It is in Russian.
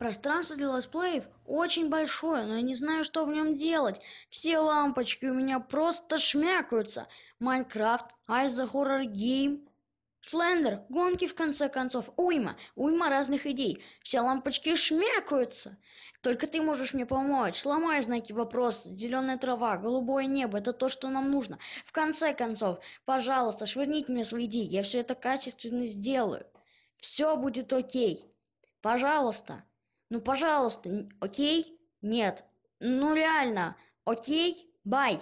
пространство для летсплеев очень большое но я не знаю что в нем делать все лампочки у меня просто шмякаются майнкрафт за хоррор гейм слендер гонки в конце концов уйма уйма разных идей все лампочки шмякаются только ты можешь мне помочь сломай знаки вопроса зеленая трава голубое небо это то что нам нужно в конце концов пожалуйста швырните мне свои идеи я все это качественно сделаю все будет окей пожалуйста ну пожалуйста окей нет ну реально окей бай